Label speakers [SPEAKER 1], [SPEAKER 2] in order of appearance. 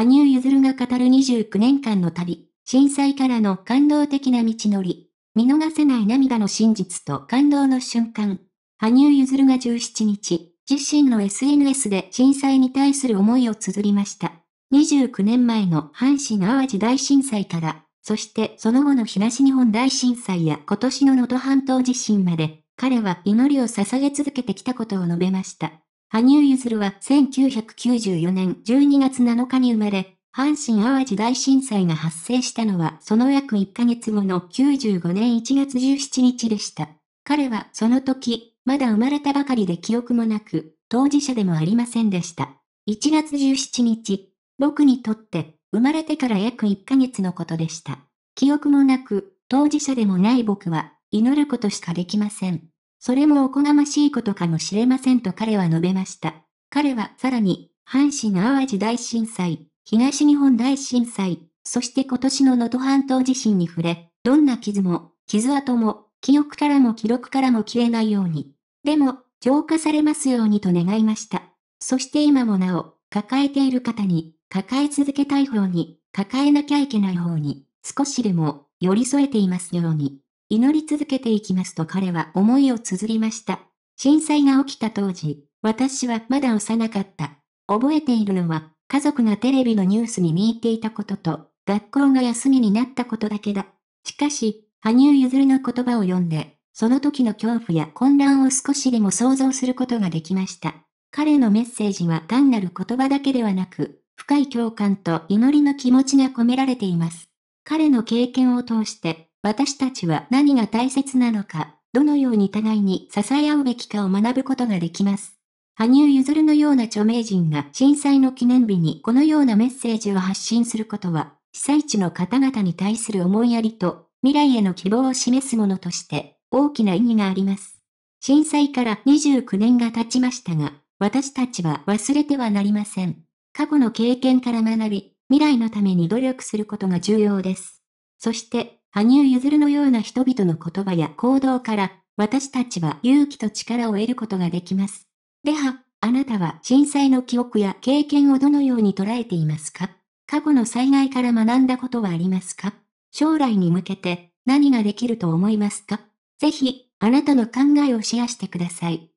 [SPEAKER 1] 羽生結弦が語る29年間の旅、震災からの感動的な道のり、見逃せない涙の真実と感動の瞬間。羽生結弦が17日、自身の SNS で震災に対する思いを綴りました。29年前の阪神淡路大震災から、そしてその後の東日本大震災や今年の能登半島地震まで、彼は祈りを捧げ続けてきたことを述べました。羽生結弦は1994年12月7日に生まれ、阪神淡路大震災が発生したのはその約1ヶ月後の95年1月17日でした。彼はその時、まだ生まれたばかりで記憶もなく、当事者でもありませんでした。1月17日、僕にとって生まれてから約1ヶ月のことでした。記憶もなく、当事者でもない僕は祈ることしかできません。それもおこがましいことかもしれませんと彼は述べました。彼はさらに、阪神淡路大震災、東日本大震災、そして今年の能登半島地震に触れ、どんな傷も、傷跡も、記憶からも記録からも消えないように。でも、浄化されますようにと願いました。そして今もなお、抱えている方に、抱え続けたい方に、抱えなきゃいけない方に、少しでも寄り添えていますように。祈り続けていきますと彼は思いを綴りました。震災が起きた当時、私はまだ幼かった。覚えているのは、家族がテレビのニュースに見入っていたことと、学校が休みになったことだけだ。しかし、羽生結弦の言葉を読んで、その時の恐怖や混乱を少しでも想像することができました。彼のメッセージは単なる言葉だけではなく、深い共感と祈りの気持ちが込められています。彼の経験を通して、私たちは何が大切なのか、どのように互いに支え合うべきかを学ぶことができます。羽生結弦のような著名人が震災の記念日にこのようなメッセージを発信することは、被災地の方々に対する思いやりと未来への希望を示すものとして大きな意義があります。震災から29年が経ちましたが、私たちは忘れてはなりません。過去の経験から学び、未来のために努力することが重要です。そして、羽生結弦のような人々の言葉や行動から、私たちは勇気と力を得ることができます。では、あなたは震災の記憶や経験をどのように捉えていますか過去の災害から学んだことはありますか将来に向けて何ができると思いますかぜひ、あなたの考えをシェアしてください。